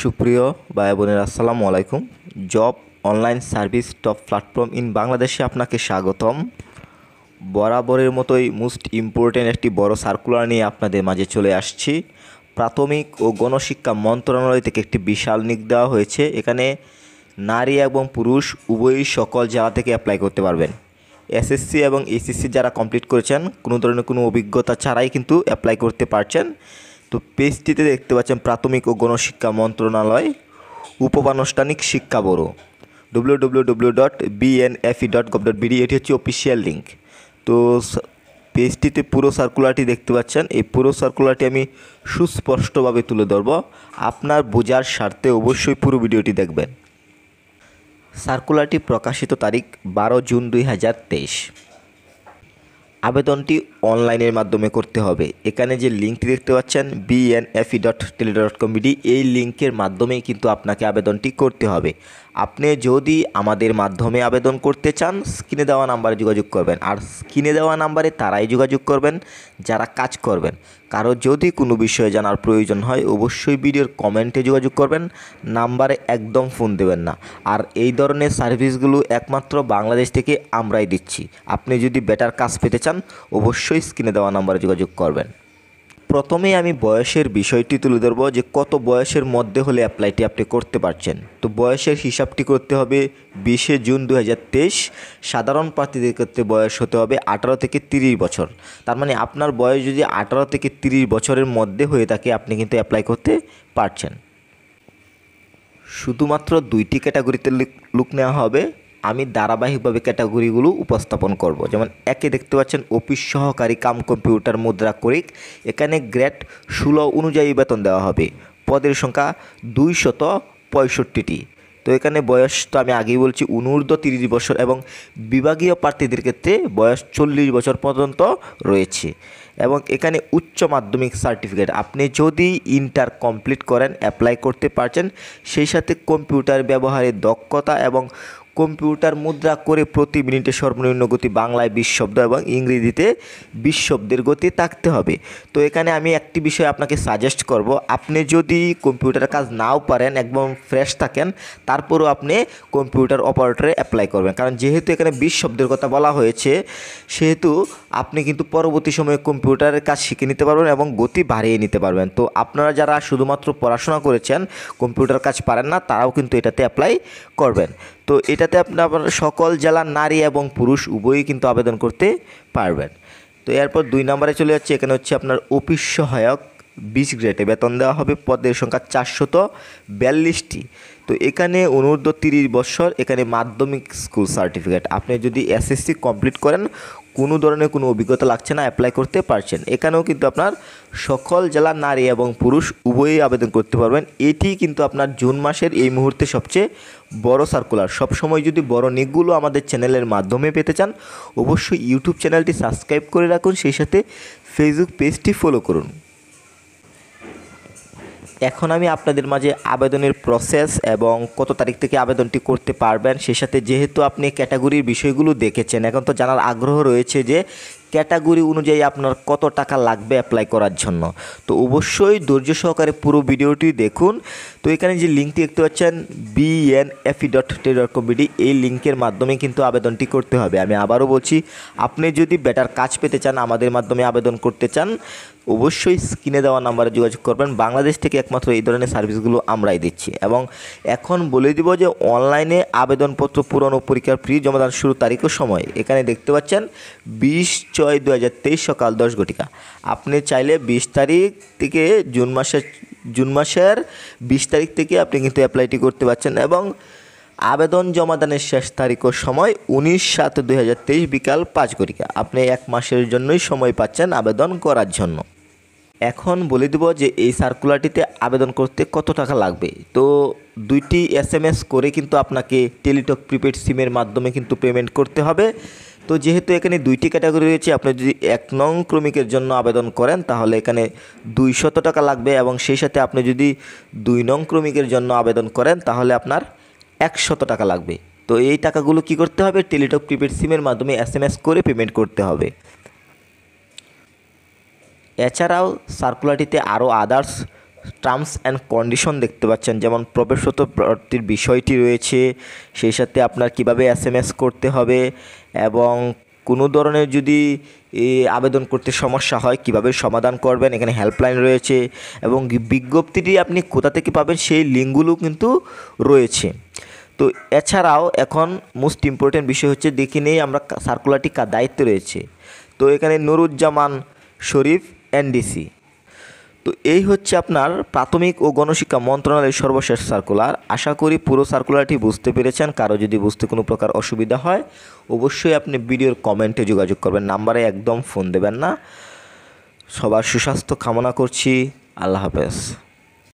সুপ্রিয় ভাই বোনের আসসালামু আলাইকুম job online service top platform in বাংলাদেশে আপনাকে স্বাগতম বরাবরের মতোই মোস্ট ইম্পর্টেন্ট একটি বড় সার্কুলার নিয়ে আপনাদের মাঝে চলে আসছি প্রাথমিক ও গণশিক্ষা মন্ত্রণালয় থেকে একটি বিশাল নিক দেওয়া হয়েছে এখানে নারী এবং পুরুষ উভয়ই সকল জেলা থেকে অ্যাপ্লাই করতে পারবেন এসএসসি এবং এসএসসি যারা কমপ্লিট করেছেন কোনো ধরনের কোনো অভিজ্ঞতা ছাড়াই কিন্তু অ্যাপ্লাই করতে পারছেন তো পেজটিতে দেখতে পাচ্ছেন প্রাথমিক ও গণশিক্ষা মন্ত্রণালয় উপবানুষ্ঠানিক শিক্ষা বড় W W W dot BNFE dot gov dot BD এটি হচ্ছে অফিসিয়াল লিঙ্ক তো পেজটিতে পুরো সার্কুলারটি দেখতে পাচ্ছেন এই পুরো সার্কুলারটি আমি সুস্পষ্টভাবে তুলে ধরব আপনার বোঝার স্বার্থে অবশ্যই পুরো ভিডিওটি দেখবেন সার্কুলারটি প্রকাশিত তারিখ বারো জুন দুই হাজার তেইশ আবেদনটি অনলাইনের মাধ্যমে করতে হবে এখানে যে লিঙ্কটি দেখতে পাচ্ছেন বিএনএফি ডট টেলি ডট কমিডি এই লিঙ্কের মাধ্যমেই কিন্তু আপনাকে আবেদনটি করতে হবে আপনি যদি আমাদের মাধ্যমে আবেদন করতে চান স্ক্রিনে দেওয়া নাম্বারে যোগাযোগ করবেন আর স্ক্রিনে দেওয়া নাম্বারে তারাই যোগাযোগ করবেন যারা কাজ করবেন কারো যদি কোনো বিষয়ে জানার প্রয়োজন হয় অবশ্যই ভিডিওর কমেন্টে যোগাযোগ করবেন নাম্বারে একদম ফোন দেবেন না আর এই ধরনের সার্ভিসগুলো একমাত্র বাংলাদেশ থেকে আমরাই দিচ্ছি আপনি যদি বেটার কাজ পেতে চান অবশ্যই স্ক্রিনে দেওয়া নাম্বারে যোগাযোগ করবেন প্রথমেই আমি বয়সের বিষয়টি তুলে ধরব যে কত বয়সের মধ্যে হলে অ্যাপ্লাইটি আপনি করতে পারছেন তো বয়সের হিসাবটি করতে হবে বিশে জুন দু সাধারণ প্রার্থীদের ক্ষেত্রে বয়স হতে হবে আঠারো থেকে তিরিশ বছর তার মানে আপনার বয়স যদি আঠারো থেকে তিরিশ বছরের মধ্যে হয়ে থাকে আপনি কিন্তু অ্যাপ্লাই করতে পারছেন শুধুমাত্র দুইটি ক্যাটাগরিতে লুক নেওয়া হবে আমি ধারাবাহিকভাবে ক্যাটাগরিগুলো উপস্থাপন করব যেমন একে দেখতে পাচ্ছেন অফিস সহকারী কাম কম্পিউটার মুদ্রা করিক এখানে গ্রেড ষোলো অনুযায়ী বেতন দেওয়া হবে পদের সংখ্যা দুইশত পঁয়ষট্টিটি তো এখানে বয়স তো আমি আগেই বলছি অনূর্ধ্ব তিরিশ বছর এবং বিভাগীয় প্রার্থীদের ক্ষেত্রে বয়স চল্লিশ বছর পর্যন্ত রয়েছে এবং এখানে উচ্চ মাধ্যমিক সার্টিফিকেট আপনি যদি ইন্টার কমপ্লিট করেন অ্যাপ্লাই করতে পারছেন সেই সাথে কম্পিউটার ব্যবহারে দক্ষতা এবং কম্পিউটার মুদ্রা করে প্রতি মিনিটে সর্বনিম্ন গতি বাংলায় বিশ শব্দ এবং ইংরেজিতে বিশ শব্দের গতি থাকতে হবে তো এখানে আমি একটি বিষয় আপনাকে সাজেস্ট করব আপনি যদি কম্পিউটার কাজ নাও পারেন একদম ফ্রেশ থাকেন তারপরও আপনি কম্পিউটার অপারেটরে অ্যাপ্লাই করবেন কারণ যেহেতু এখানে বিশ শব্দের কথা বলা হয়েছে সেহেতু আপনি কিন্তু পরবর্তী সময়ে কম্পিউটারের কাজ শিখে নিতে পারবেন এবং গতি বাড়িয়ে নিতে পারবেন তো আপনারা যারা শুধুমাত্র পড়াশোনা করেছেন কম্পিউটার কাজ পারেন না তারাও কিন্তু এটাতে অ্যাপ্লাই করবেন তো এটাতে আপনার সকল জেলার নারী এবং পুরুষ উভয়ই কিন্তু আবেদন করতে পারবেন তো এরপর দুই নম্বরে চলে যাচ্ছে এখানে হচ্ছে আপনার অফিস সহায়ক বিশ গ্রেডে বেতন দেওয়া হবে পদের সংখ্যা চারশত বিয়াল্লিশটি তো এখানে অনুর্ধ তিরিশ বছর এখানে মাধ্যমিক স্কুল সার্টিফিকেট আপনি যদি এসএসসি কমপ্লিট করেন কোনো ধরনের কোনো অভিজ্ঞতা লাগছে না অ্যাপ্লাই করতে পারছেন এখানেও কিন্তু আপনার সকল জেলার নারী এবং পুরুষ উভয়ই আবেদন করতে পারবেন এটি কিন্তু আপনার জুন মাসের এই মুহূর্তে সবচেয়ে বড় সার্কুলার সবসময় যদি বড় নিকগুলো আমাদের চ্যানেলের মাধ্যমে পেতে চান অবশ্যই ইউটিউব চ্যানেলটি সাবস্ক্রাইব করে রাখুন সেই সাথে ফেসবুক পেজটি ফলো করুন এখন আমি আপনাদের মাঝে আবেদনের প্রসেস এবং কত তারিখ থেকে আবেদনটি করতে পারবেন সে সাথে যেহেতু আপনি ক্যাটাগরির বিষয়গুলো দেখেছেন এখন তো জানার আগ্রহ রয়েছে যে ক্যাটাগরি অনুযায়ী আপনার কত টাকা লাগবে অ্যাপ্লাই করার জন্য তো অবশ্যই ধৈর্য সহকারে পুরো ভিডিওটি দেখুন তো এখানে যে লিঙ্কটি দেখতে পাচ্ছেন বিএনএফি ডট টে ডট বিডি এই লিঙ্কের মাধ্যমে কিন্তু আবেদনটি করতে হবে আমি আবারও বলছি আপনি যদি বেটার কাজ পেতে চান আমাদের মাধ্যমে আবেদন করতে চান অবশ্যই স্ক্রিনে দেওয়া নাম্বারে যোগাযোগ করবেন বাংলাদেশ থেকে একমাত্র এই ধরনের সার্ভিসগুলো আমরাই দিচ্ছি এবং এখন বলে দিব যে অনলাইনে আবেদনপত্র পূরণ ও পরীক্ষার ফ্রি দেওয়ার শুরু তারিখ সময় এখানে দেখতে পাচ্ছেন বিশ ছয় দু হাজার তেইশ সকাল দশ ঘটিকা আপনি চাইলে বিশ তারিখ থেকে জুন মাসের জুন মাসের বিশ তারিখ থেকে আপনি কিন্তু অ্যাপ্লাইটি করতে পারছেন এবং আবেদন জমাদানের শেষ তারিখ ও সময় উনিশ সাত দু হাজার তেইশ বিকাল পাঁচ ঘটিকা আপনি এক মাসের জন্যই সময় পাচ্ছেন আবেদন করার জন্য এখন বলে দেব যে এই সার্কুলারটিতে আবেদন করতে কত টাকা লাগবে তো দুইটি এস করে কিন্তু আপনাকে টেলিটক প্রিপেড সিমের মাধ্যমে কিন্তু পেমেন্ট করতে হবে তো যেহেতু এখানে দুইটি ক্যাটাগরি রয়েছে আপনি যদি এক নং ক্রমিকের জন্য আবেদন করেন তাহলে এখানে দুইশত টাকা লাগবে এবং সেই সাথে আপনি যদি দুই নং ক্রমিকের জন্য আবেদন করেন তাহলে আপনার একশত টাকা লাগবে তো এই টাকাগুলো কি করতে হবে টেলিটক প্রিপেড সিমের মাধ্যমে এস করে পেমেন্ট করতে হবে এছাড়াও সার্কুলারটিতে আরও আদার্স টার্মস অ্যান্ড কন্ডিশন দেখতে পাচ্ছেন যেমন প্রবেশত প্রার্থীর বিষয়টি রয়েছে সেই সাথে আপনার কিভাবে এস করতে হবে এবং কোনো ধরনের যদি আবেদন করতে সমস্যা হয় কিভাবে সমাধান করবেন এখানে হেল্পলাইন রয়েছে এবং বিজ্ঞপ্তিটি আপনি কোথা থেকে পাবেন সেই লিঙ্কগুলো কিন্তু রয়েছে তো এছাড়াও এখন মোস্ট ইম্পর্টেন্ট বিষয় হচ্ছে দেখি নেই আমরা সার্কুলারটি কার দায়িত্বে রয়েছে তো এখানে নুরুজ্জামান শরীফ এনডিসি তো এই হচ্ছে আপনার প্রাথমিক ও গণশিক্ষা মন্ত্রণালয়ের সর্বশেষ সার্কুলার আশা করি পুরো সার্কুলারটি বুঝতে পেরেছেন কারো যদি বুঝতে কোনো প্রকার অসুবিধা হয় অবশ্যই আপনি ভিডিওর কমেন্টে যোগাযোগ করবেন নাম্বারে একদম ফোন দেবেন না সবার সুস্বাস্থ্য কামনা করছি আল্লাহ হাফেজ